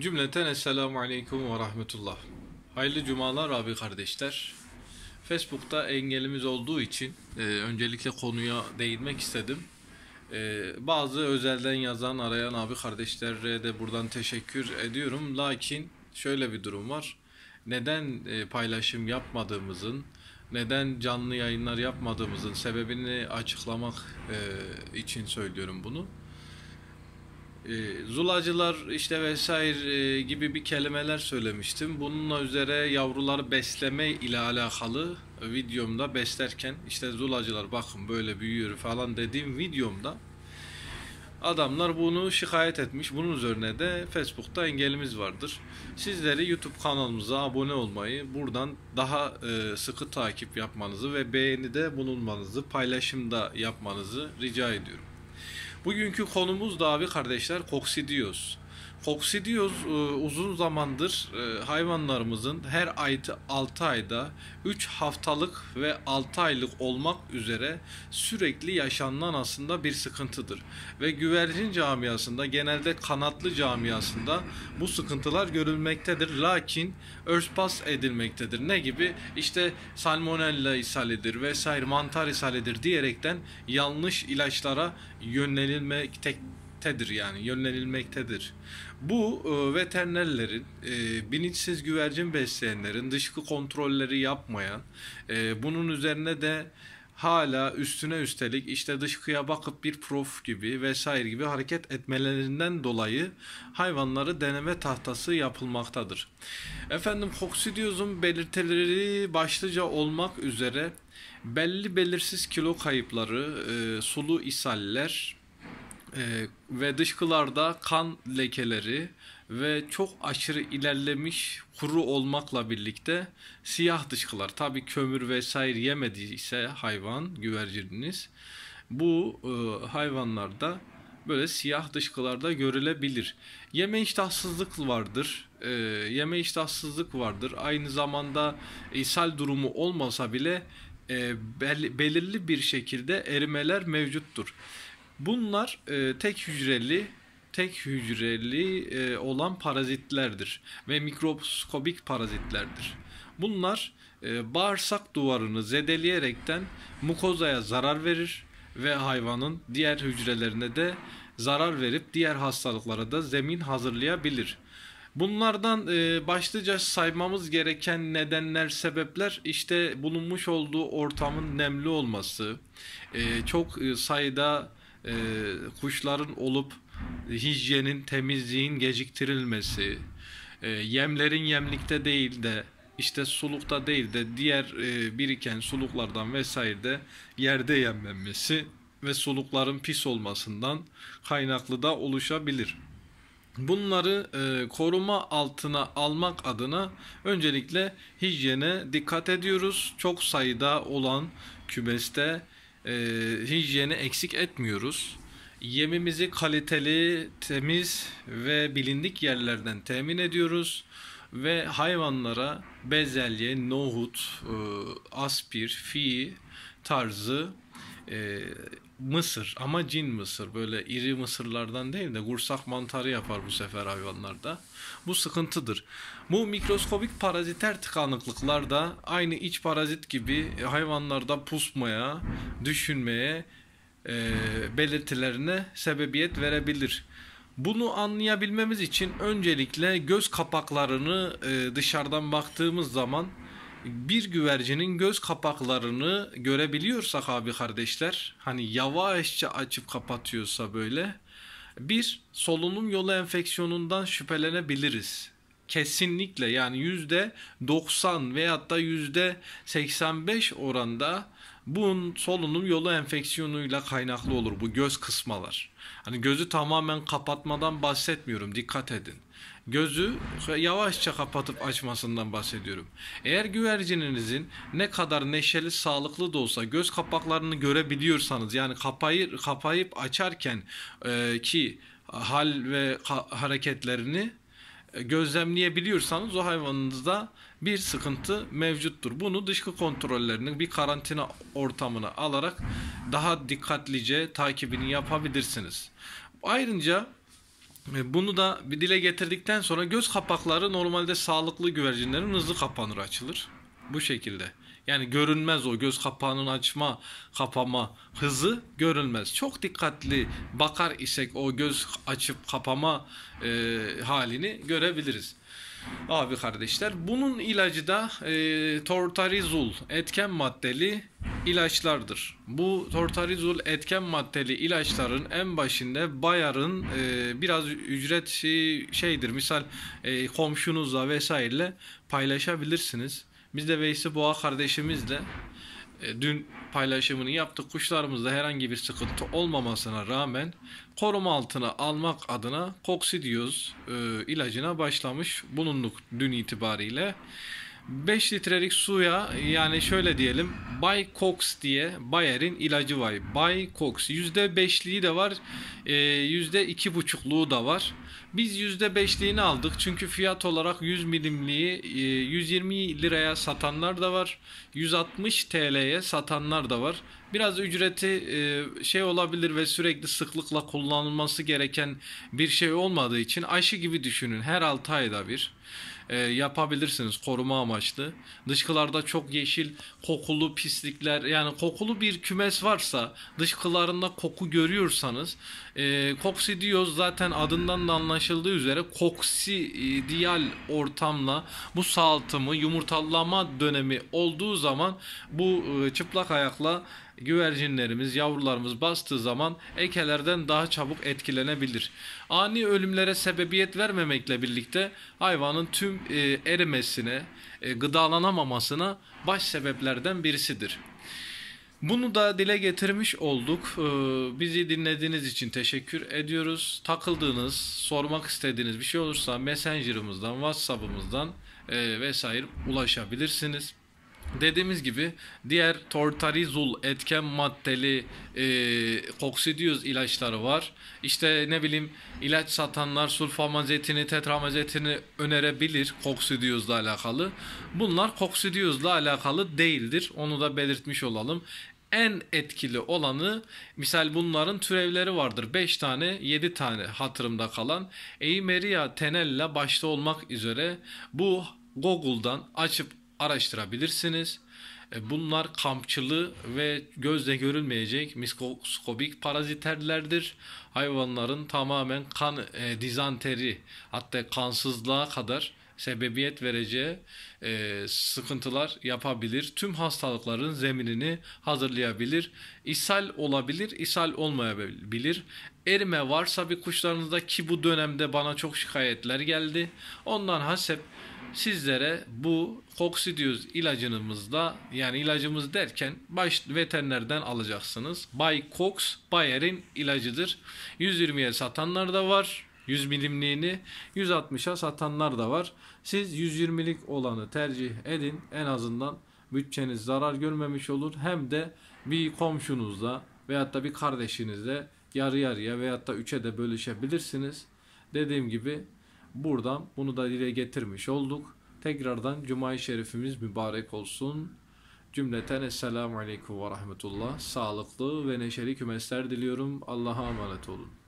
Cümleten Esselamu Aleyküm ve Rahmetullah. Hayırlı cumalar abi kardeşler. Facebook'ta engelimiz olduğu için e, öncelikle konuya değinmek istedim. E, bazı özelden yazan, arayan abi kardeşlere de buradan teşekkür ediyorum. Lakin şöyle bir durum var. Neden e, paylaşım yapmadığımızın, neden canlı yayınlar yapmadığımızın sebebini açıklamak e, için söylüyorum bunu. Ee, zulacılar işte vesaire e, gibi bir kelimeler söylemiştim. Bununla üzere yavruları besleme ile alakalı videomda beslerken işte zulacılar bakın böyle büyüyor falan dediğim videomda adamlar bunu şikayet etmiş. Bunun üzerine de Facebook'ta engelimiz vardır. Sizleri YouTube kanalımıza abone olmayı, buradan daha e, sıkı takip yapmanızı ve beğeni de bulunmanızı, paylaşımda yapmanızı rica ediyorum. Bugünkü konumuz da abi kardeşler koksidiyoz. Koksidiyoz e, uzun zamandır e, hayvanlarımızın her ay 6 ayda 3 haftalık ve 6 aylık olmak üzere sürekli yaşanan aslında bir sıkıntıdır. Ve güvercin camiasında genelde kanatlı camiasında bu sıkıntılar görülmektedir. Lakin örtbas edilmektedir. Ne gibi? İşte salmonella ishalidir vesaire mantar ishalidir diyerekten yanlış ilaçlara yönlenilmektedir yönlenilmektedir yani yönlenilmektedir. Bu e, veterinerlerin, e, bilinçsiz güvercin besleyenlerin dışkı kontrolleri yapmayan, e, bunun üzerine de hala üstüne üstelik işte dışkıya bakıp bir prof gibi vesaire gibi hareket etmelerinden dolayı hayvanları deneme tahtası yapılmaktadır. Efendim koksidiyozun belirtileri başlıca olmak üzere belli belirsiz kilo kayıpları, e, sulu isaller e, ve dışkılarda kan lekeleri ve çok aşırı ilerlemiş kuru olmakla birlikte siyah dışkılar. Tabi kömür vesaire yemediyse hayvan güvercininiz bu e, hayvanlarda böyle siyah dışkılarda görülebilir. Yeme iştahsızlık vardır. E, yeme iştahsızlık vardır. Aynı zamanda ishal durumu olmasa bile e, bel, belirli bir şekilde erimeler mevcuttur. Bunlar e, tek hücreli tek hücreli e, olan parazitlerdir ve mikroskobik parazitlerdir. Bunlar e, bağırsak duvarını zedeleyerekten mukozaya zarar verir ve hayvanın diğer hücrelerine de zarar verip diğer hastalıklara da zemin hazırlayabilir. Bunlardan e, başlıca saymamız gereken nedenler, sebepler işte bulunmuş olduğu ortamın nemli olması, e, çok e, sayıda e, kuşların olup hijyenin, temizliğin geciktirilmesi, e, yemlerin yemlikte değil de işte sulukta değil de diğer e, biriken suluklardan vesaire de yerde yemlenmesi ve sulukların pis olmasından kaynaklı da oluşabilir. Bunları e, koruma altına almak adına öncelikle hijyene dikkat ediyoruz. Çok sayıda olan kümeste e, hijyeni eksik etmiyoruz. Yemimizi kaliteli, temiz ve bilindik yerlerden temin ediyoruz ve hayvanlara bezelye, nohut, e, aspir, fi tarzı e, Mısır ama cin mısır. Böyle iri mısırlardan değil de gursak mantarı yapar bu sefer hayvanlarda. Bu sıkıntıdır. Bu mikroskobik paraziter tıkanıklıklar da aynı iç parazit gibi hayvanlarda pusmaya, düşünmeye, e, belirtilerine sebebiyet verebilir. Bunu anlayabilmemiz için öncelikle göz kapaklarını e, dışarıdan baktığımız zaman bir güvercinin göz kapaklarını görebiliyorsak abi kardeşler hani yavaşça açıp kapatıyorsa böyle bir solunum yolu enfeksiyonundan şüphelenebiliriz. Kesinlikle yani yüzde 90 veyahut da yüzde 85 oranda bunun solunum yolu enfeksiyonuyla kaynaklı olur bu göz kısmalar. Hani gözü tamamen kapatmadan bahsetmiyorum dikkat edin. Gözü yavaşça kapatıp açmasından bahsediyorum. Eğer güvercininizin ne kadar neşeli, sağlıklı da olsa göz kapaklarını görebiliyorsanız yani kapayı, kapayıp açarken e, ki hal ve hareketlerini e, gözlemleyebiliyorsanız o hayvanınızda bir sıkıntı mevcuttur. Bunu dışkı kontrollerinin bir karantina ortamına alarak daha dikkatlice takibini yapabilirsiniz. Ayrıca e, bunu da bir dile getirdikten sonra göz kapakları normalde sağlıklı güvercinlerin hızlı kapanır açılır. Bu şekilde. Yani görünmez o göz kapağının açma, kapama hızı görünmez. Çok dikkatli bakar isek o göz açıp kapama e, halini görebiliriz. Abi kardeşler bunun ilacı da e, tortarizul etken maddeli ilaçlardır. Bu tortarizul etken maddeli ilaçların en başında Bayar'ın e, biraz ücret şey, şeydir. Misal e, komşunuzla vesaireyle paylaşabilirsiniz. Biz de Veysi Boğa kardeşimizle e, dün paylaşımını yaptık. Kuşlarımızda herhangi bir sıkıntı olmamasına rağmen koruma altına almak adına koksidiyoz e, ilacına başlamış bulunduk dün itibariyle. 5 litrelik suya yani şöyle diyelim Baycox diye Bayer'in ilacı var. Baycox %5'liği de var %2,5'luğu e, da var. Biz %5'liğini aldık çünkü fiyat olarak 100 milimliği 120 e, liraya satanlar da var. 160 TL'ye satanlar da var biraz ücreti e, şey olabilir ve sürekli sıklıkla kullanılması gereken bir şey olmadığı için aşı gibi düşünün. Her 6 ayda bir e, yapabilirsiniz koruma amaçlı. Dışkılarda çok yeşil kokulu pislikler yani kokulu bir kümes varsa dışkılarında koku görüyorsanız e, koksidiyoz zaten adından da anlaşıldığı üzere koksidiyal ortamla bu saltımı yumurtalama dönemi olduğu zaman bu e, çıplak ayakla güvercinlerimiz, yavrularımız bastığı zaman ekelerden daha çabuk etkilenebilir. Ani ölümlere sebebiyet vermemekle birlikte hayvanın tüm e, erimesine, e, gıdalanamamasına baş sebeplerden birisidir. Bunu da dile getirmiş olduk. E, bizi dinlediğiniz için teşekkür ediyoruz. Takıldığınız, sormak istediğiniz bir şey olursa Messenger'ımızdan, WhatsApp'ımızdan vesaire ulaşabilirsiniz. Dediğimiz gibi diğer tortarizul etken maddeli e, koksidioz ilaçları var. İşte ne bileyim ilaç satanlar sulfamazetini, tetramazetini önerebilir koksidiozla alakalı. Bunlar koksidiozla alakalı değildir. Onu da belirtmiş olalım en etkili olanı misal bunların türevleri vardır. 5 tane 7 tane hatırımda kalan Eimeria tenella başta olmak üzere bu Google'dan açıp araştırabilirsiniz. E, bunlar kampçılı ve gözle görülmeyecek miskoskobik paraziterlerdir. Hayvanların tamamen kan e, dizanteri hatta kansızlığa kadar sebebiyet vereceği e, sıkıntılar yapabilir. Tüm hastalıkların zeminini hazırlayabilir. İshal olabilir, ishal olmayabilir. Erime varsa bir kuşlarınızda ki bu dönemde bana çok şikayetler geldi. Ondan hasep sizlere bu koksidioz ilacımızda yani ilacımız derken baş veterinerden alacaksınız. Bay Cox Bayer'in ilacıdır. 120'ye satanlar da var. 100 milimliğini 160'a satanlar da var. Siz 120'lik olanı tercih edin. En azından bütçeniz zarar görmemiş olur. Hem de bir komşunuzla veyahut da bir kardeşinizle yarı yarıya veyahut da üçe de bölüşebilirsiniz. Dediğim gibi Buradan bunu da dile getirmiş olduk. Tekrardan Cuma-i Şerifimiz mübarek olsun. Cümleten Esselamu Aleyküm ve Rahmetullah. Sağlıklı ve neşeli kümesler diliyorum. Allah'a emanet olun.